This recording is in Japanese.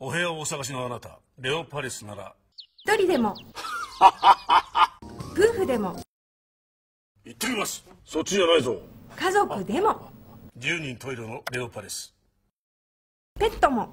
お部屋をお探しのあなたレオパレスなら一人でも夫婦でも行ってきますそっちじゃないぞ家族でも10人トイレのレオパレスペットも